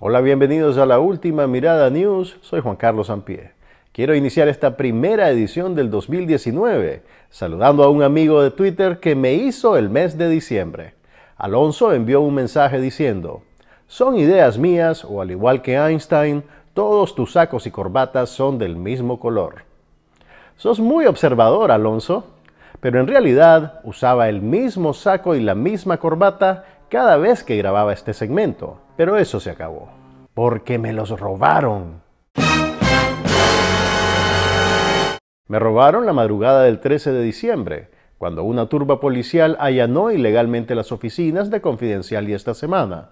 Hola, bienvenidos a la última mirada news. Soy Juan Carlos Ampie. Quiero iniciar esta primera edición del 2019 saludando a un amigo de Twitter que me hizo el mes de diciembre. Alonso envió un mensaje diciendo, son ideas mías o al igual que Einstein, todos tus sacos y corbatas son del mismo color. Sos muy observador, Alonso, pero en realidad usaba el mismo saco y la misma corbata cada vez que grababa este segmento, pero eso se acabó. Porque me los robaron. Me robaron la madrugada del 13 de diciembre, cuando una turba policial allanó ilegalmente las oficinas de Confidencial y esta semana.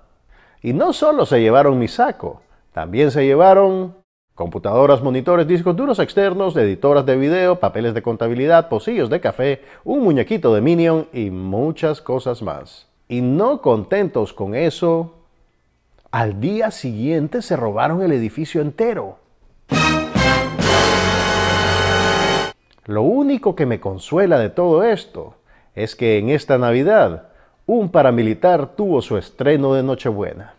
Y no solo se llevaron mi saco, también se llevaron computadoras, monitores, discos duros externos, editoras de video, papeles de contabilidad, pocillos de café, un muñequito de Minion y muchas cosas más. Y no contentos con eso, al día siguiente se robaron el edificio entero. Lo único que me consuela de todo esto es que en esta Navidad un paramilitar tuvo su estreno de Nochebuena.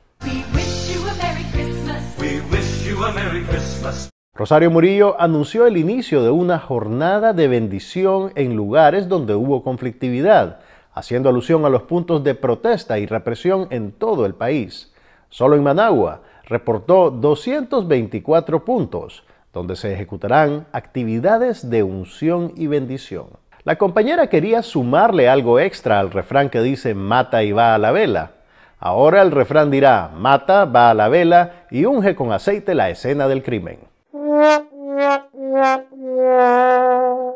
Rosario Murillo anunció el inicio de una jornada de bendición en lugares donde hubo conflictividad, haciendo alusión a los puntos de protesta y represión en todo el país. Solo en Managua reportó 224 puntos, donde se ejecutarán actividades de unción y bendición. La compañera quería sumarle algo extra al refrán que dice mata y va a la vela. Ahora el refrán dirá mata, va a la vela y unge con aceite la escena del crimen.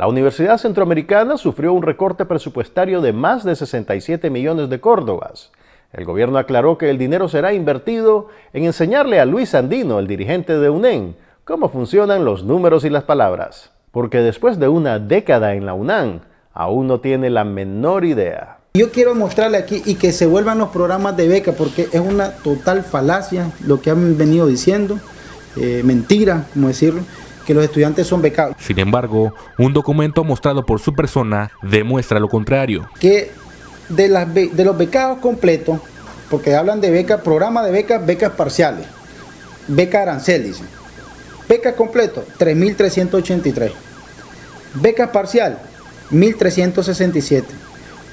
La Universidad Centroamericana sufrió un recorte presupuestario de más de 67 millones de córdobas. El gobierno aclaró que el dinero será invertido en enseñarle a Luis Andino, el dirigente de UNEN, cómo funcionan los números y las palabras. Porque después de una década en la UNAM, aún no tiene la menor idea. Yo quiero mostrarle aquí y que se vuelvan los programas de beca porque es una total falacia lo que han venido diciendo, eh, mentira, como decirlo los estudiantes son becados. Sin embargo, un documento mostrado por su persona demuestra lo contrario. Que de, los becados completos, porque hablan de becas, programa de becas, becas parciales, beca arancel, dice. Beca completo, 3.383. Beca parcial, 1.367.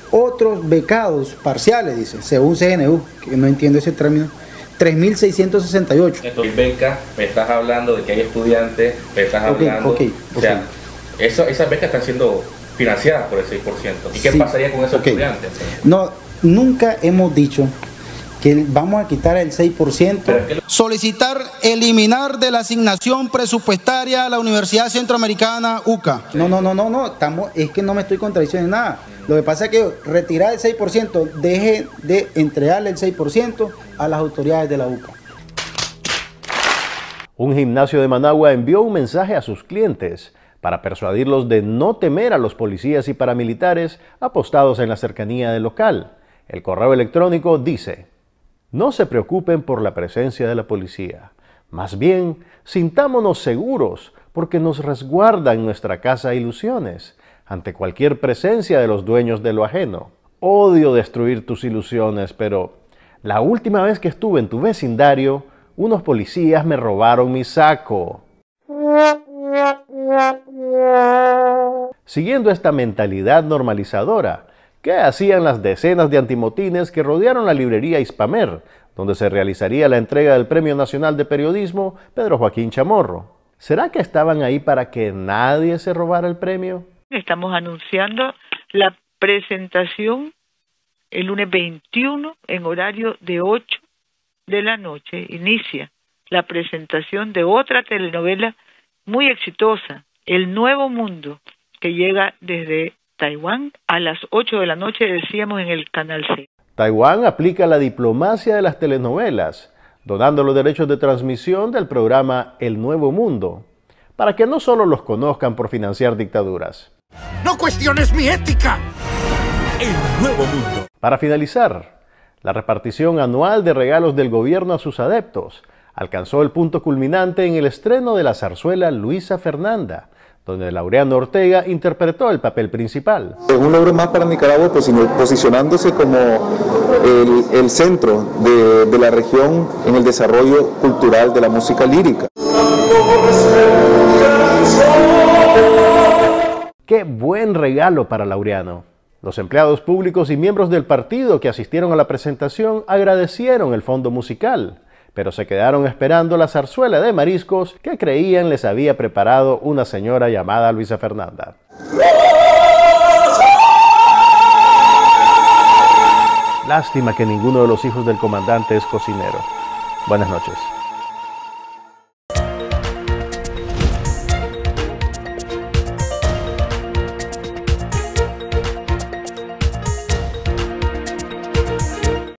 Otros becados parciales, dice, según CNU, que no entiendo ese término, 3.668. estas becas, me estás hablando de que hay estudiantes, me estás hablando. o sea, eso, esas becas están siendo financiadas por el 6%. ¿Y qué pasaría con esos estudiantes? No, nunca hemos dicho que vamos a quitar el 6%. Solicitar eliminar de la asignación presupuestaria a la Universidad Centroamericana UCA. No, no, no, no, no, estamos, es que no me estoy contradiciendo en nada. Lo que pasa es que retirar el 6% deje de entregarle el 6% a las autoridades de la UCA. Un gimnasio de Managua envió un mensaje a sus clientes para persuadirlos de no temer a los policías y paramilitares apostados en la cercanía del local. El correo electrónico dice, no se preocupen por la presencia de la policía. Más bien, sintámonos seguros porque nos resguarda en nuestra casa ilusiones ante cualquier presencia de los dueños de lo ajeno. Odio destruir tus ilusiones, pero la última vez que estuve en tu vecindario, unos policías me robaron mi saco. Siguiendo esta mentalidad normalizadora, ¿qué hacían las decenas de antimotines que rodearon la librería Hispamer, donde se realizaría la entrega del Premio Nacional de Periodismo Pedro Joaquín Chamorro? ¿Será que estaban ahí para que nadie se robara el premio? Estamos anunciando la presentación el lunes 21 en horario de 8 de la noche. Inicia la presentación de otra telenovela muy exitosa, El Nuevo Mundo, que llega desde Taiwán a las 8 de la noche, decíamos en el Canal C. Taiwán aplica la diplomacia de las telenovelas, donando los derechos de transmisión del programa El Nuevo Mundo, para que no solo los conozcan por financiar dictaduras, ¡No cuestiones mi ética! El nuevo mundo. Para finalizar, la repartición anual de regalos del gobierno a sus adeptos alcanzó el punto culminante en el estreno de la zarzuela Luisa Fernanda, donde Laureano Ortega interpretó el papel principal. Es un logro más para Nicaragua pues, posicionándose como el, centro de, de, la región en el desarrollo cultural de la música lírica. Qué buen regalo para Laureano. Los empleados públicos y miembros del partido que asistieron a la presentación agradecieron el fondo musical, pero se quedaron esperando la zarzuela de mariscos que creían les había preparado una señora llamada Luisa Fernanda. Lástima que ninguno de los hijos del comandante es cocinero. Buenas noches.